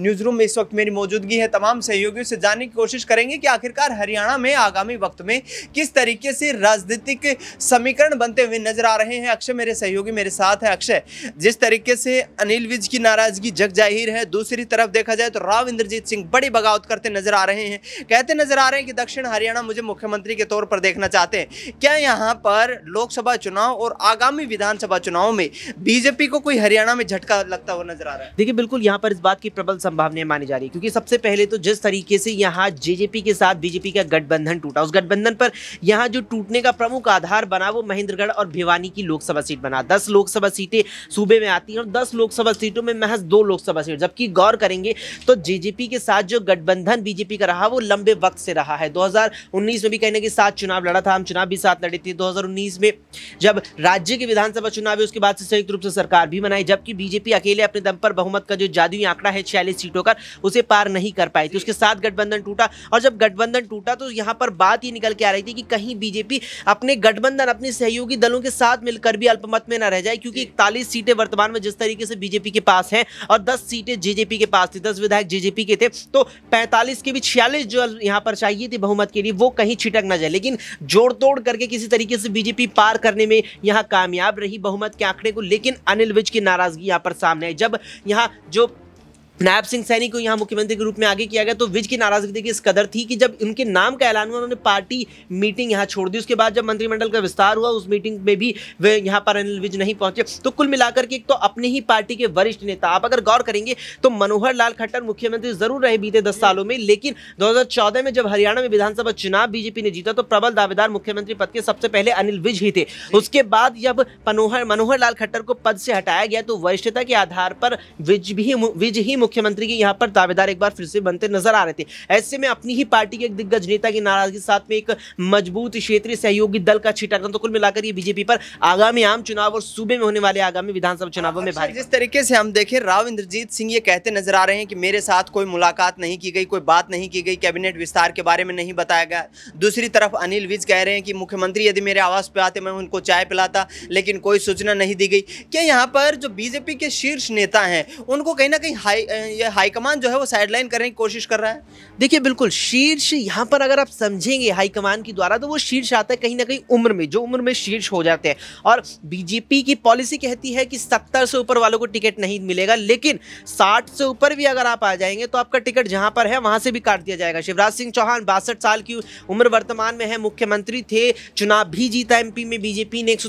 news room में इस वक्त मेरी मौजूदगी है तमाम सहयोगियों से जानने की कोशिश करेंगे कि आखिरकार हरियाणा में आगामी वक्त में किस तरीके से राजनीतिक समीकरण बनते हुए नजर आ रहे हैं अक्षय मेरे सहयोगी मेरे साथ है अक्षय जिस तरीके से अनिल विज की नाराजगी जग जाहिर है दूसरी तरफ देखा जाए तो राव इंद्रजीत सिंह बड़ी बगावत करते नजर आ रहे हैं कहते नजर आ रहे हैं कि दक्षिण हरियाणा मुझे मुख्यमंत्री के तौर पर देखना चाहते हैं क्या यहाँ पर लोकसभा चुनाव और आगामी विधानसभा चुनाव में बीजेपी को कोई हरियाणा में झटका लगता हुआ नजर आ रहा है देखिए बिल्कुल यहाँ पर इस बात की प्रबल संभावनाएं मानी जा रही है क्योंकि सबसे पहले तो जिस तरीके से यहाँ जेजेपी के साथ बीजेपी का गठबंधन टूटा उस गठबंधन पर यहाँ जो टूटने का प्रमुख आधार बना वो महेंद्रगढ़ और भिवानी की लोकसभा सीट बना दस लोकसभा सीटें सूबे में आती हैं और दस लोकसभा सीटों में महज दो लोकसभा सीट जबकि गौर करेंगे तो जेजेपी के साथ जो गठबंधन बीजेपी का रहा वो लंबे वक्त से रहा है दो में भी कहने के साथ चुनाव लड़ा था हम चुनाव भी साथ लड़े थे दो में जब राज्य के विधानसभा चुनाव उसके बाद से संयुक्त रूप से सरकार भी बनाई जबकि बीजेपी अकेले अपने दम पर बहुमत का जो जादुई आंकड़ा है छियालीस सीटों का उसे पार नहीं कर पाई थी उसके साथ गठबंधन टूटा और जब गठबंधन टूटा तो यहाँ पर बात ही निकल के आ रही थी कि कहीं बीजेपी अपने गठबंधन अपने सहयोगी दलों के साथ मिलकर भी अल्पमत में न रह जाए क्योंकि इकतालीस सीटें वर्तमान में जिस तरीके से बीजेपी के पास हैं और दस सीटें जेजेपी के पास थी दस विधायक जेजेपी के थे तो पैंतालीस के भी छियालीस जो यहाँ पर चाहिए थी बहुमत के लिए वो कहीं छिटक ना जाए लेकिन जोड़ तोड़ करके किसी तरीके से बीजेपी पार करने में यहाँ कामयाब रही बहुमत के आंकड़े को लेकिन अनिल विज की नाराजगी यहाँ पर सामने आई जब यहाँ जो नायब सिंह सैनी को यहाँ मुख्यमंत्री के रूप में आगे किया गया तो विज की नाराजगी देखिए इस कदर थी कि जब उनके नाम का ऐलान हुआ उन्होंने पार्टी मीटिंग यहाँ छोड़ दी उसके बाद जब मंत्रिमंडल का विस्तार हुआ उस मीटिंग में भी वे यहाँ पर अनिल विज नहीं पहुंचे तो कुल मिलाकर के एक तो अपने ही पार्टी के वरिष्ठ नेता आप अगर गौर करेंगे तो मनोहर लाल खट्टर मुख्यमंत्री जरूर रहे बीते दस सालों में लेकिन दो में जब हरियाणा में विधानसभा चुनाव बीजेपी ने जीता तो प्रबल दावेदार मुख्यमंत्री पद के सबसे पहले अनिल विज ही थे उसके बाद जब मनोहर मनोहर लाल खट्टर को पद से हटाया गया तो वरिष्ठता के आधार पर विज भी विज ही मुख्यमंत्री की यहाँ पर दावेदार एक बार फिर से बनते नजर आ रहे थे ऐसे में अपनी ही पार्टी के एक दिग्गज नेता की नाराजगी साथ में एक मजबूत क्षेत्रीय सहयोगी दल का छिटाकन तो कुल मिलाकर ये बीजेपी पर आगामी आम चुनाव और सूबे में होने वाले आगामी विधानसभा चुनावों में अच्छा, भारी जिस तरीके से हम देखें राव इंद्रजीत सिंह ये कहते नजर आ रहे हैं कि मेरे साथ कोई मुलाकात नहीं की गई कोई बात नहीं की गई कैबिनेट विस्तार के बारे में नहीं बताया गया दूसरी तरफ अनिल विज कह रहे हैं कि मुख्यमंत्री यदि मेरे आवास पर आते मैं उनको चाय पिलाता लेकिन कोई सूचना नहीं दी गई क्या यहाँ पर जो बीजेपी के शीर्ष नेता हैं उनको कहीं ना कहीं हाई ये हाईकमान जो है वो साइडलाइन करने की कोशिश कर रहा है देखिए बिल्कुल शीर्ष यहाँ पर अगर आप समझेंगे हाईकमान की द्वारा तो वो शीर्ष आता है कहीं ना कहीं उम्र में जो उम्र में शीर्ष हो जाते हैं और बीजेपी की पॉलिसी कहती है कि सत्तर से ऊपर वालों को टिकट नहीं मिलेगा लेकिन साठ से ऊपर भी अगर आप आ जाएंगे तो आपका टिकट जहाँ पर है वहाँ से भी काट दिया जाएगा शिवराज सिंह चौहान बासठ साल की उम्र वर्तमान में है मुख्यमंत्री थे चुनाव भी जीता एम में बीजेपी ने एक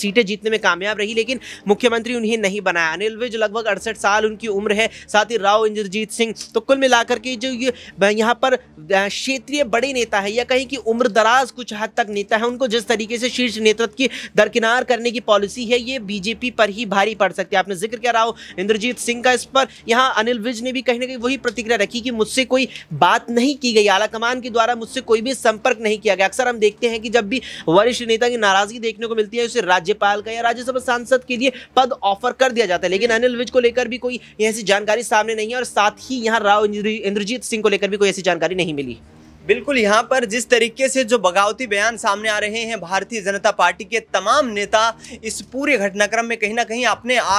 सीटें जीतने में कामयाब रही लेकिन मुख्यमंत्री उन्हें नहीं बनाया अनिल विज लगभग अड़सठ साल उनकी उम्र है साथ ही कि राव इंद्रजीत सिंह तो कुल मिलाकर के जो ये यहाँ पर क्षेत्रीय बड़े नेता है या कहीं कि दराज कुछ हद तक नेता है उनको जिस तरीके से शीर्ष नेतृत्व की दरकिनार करने की पॉलिसी है ये बीजेपी पर ही भारी पड़ सकती है आपने जिक्र किया राव इंद्रजीत सिंह का इस पर यहाँ अनिल विज ने भी कहीं ना कहीं वही प्रतिक्रिया रखी कि मुझसे कोई बात नहीं की गई आलाकमान के द्वारा मुझसे कोई भी संपर्क नहीं किया गया अक्सर हम देखते हैं कि जब भी वरिष्ठ नेता की नाराजगी देखने को मिलती है उसे राज्यपाल का या राज्यसभा सांसद के लिए पद ऑफर कर दिया जाता है लेकिन अनिल विज को लेकर भी कोई ऐसी जानकारी सामने सामने नहीं है और साथ ही यहाँ राव इंद्रजीत सिंह को लेकर भी कोई ऐसी जानकारी नहीं मिली बिल्कुल यहाँ पर जिस तरीके से जो बगावती बयान सामने आ रहे हैं भारतीय जनता पार्टी के तमाम नेता इस पूरे घटनाक्रम में कहीं ना कहीं अपने आप